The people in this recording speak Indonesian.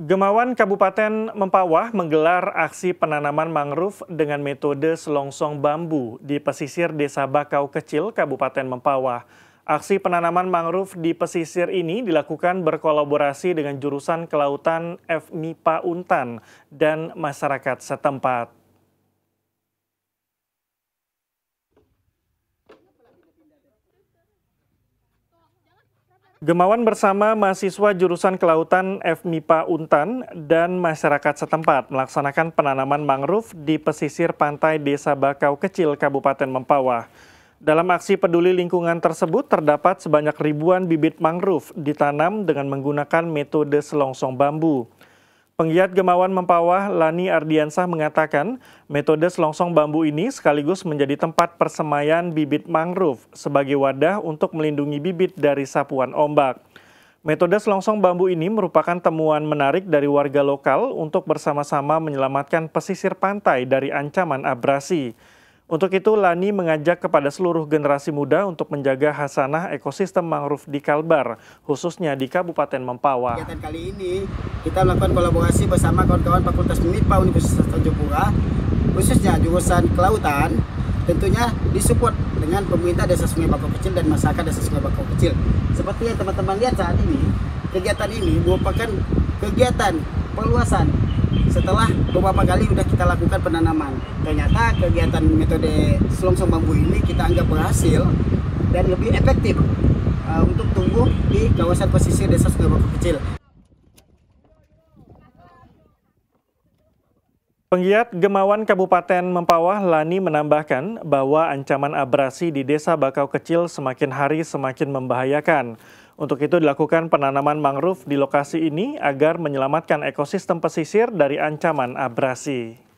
Gemawan Kabupaten Mempawah menggelar aksi penanaman mangrove dengan metode selongsong bambu di pesisir Desa Bakau Kecil, Kabupaten Mempawah. Aksi penanaman mangrove di pesisir ini dilakukan berkolaborasi dengan jurusan kelautan FMIPA Untan dan masyarakat setempat. Gemawan bersama mahasiswa jurusan Kelautan FMIPA Untan dan masyarakat setempat melaksanakan penanaman mangrove di pesisir pantai Desa Bakau Kecil, Kabupaten Mempawah. Dalam aksi peduli lingkungan tersebut terdapat sebanyak ribuan bibit mangrove ditanam dengan menggunakan metode selongsong bambu. Penggiat Gemawan Mempawah Lani Ardiansah mengatakan, metode selongsong bambu ini sekaligus menjadi tempat persemaian bibit mangrove sebagai wadah untuk melindungi bibit dari sapuan ombak. Metode selongsong bambu ini merupakan temuan menarik dari warga lokal untuk bersama-sama menyelamatkan pesisir pantai dari ancaman abrasi. Untuk itu, Lani mengajak kepada seluruh generasi muda untuk menjaga hasanah ekosistem mangrove di Kalbar, khususnya di Kabupaten Mempawah. Kegiatan kali ini, kita melakukan kolaborasi bersama kawan-kawan Fakultas MIPA Universitas Tanjung Pura, khususnya jurusan Kelautan, tentunya disupport dengan pemerintah desa Sungai Bakau Kecil dan masyarakat desa Sungai Bakau Kecil. Seperti yang teman-teman lihat saat ini, kegiatan ini merupakan kegiatan perluasan setelah beberapa kali sudah kita lakukan penanaman ternyata kegiatan metode selongsong bambu ini kita anggap berhasil dan lebih efektif uh, untuk tumbuh di kawasan pesisir desa Sungai Bambu Kecil Penggiat Gemawan Kabupaten Mempawah Lani menambahkan bahwa ancaman abrasi di Desa Bakau Kecil semakin hari semakin membahayakan. Untuk itu dilakukan penanaman mangrove di lokasi ini agar menyelamatkan ekosistem pesisir dari ancaman abrasi.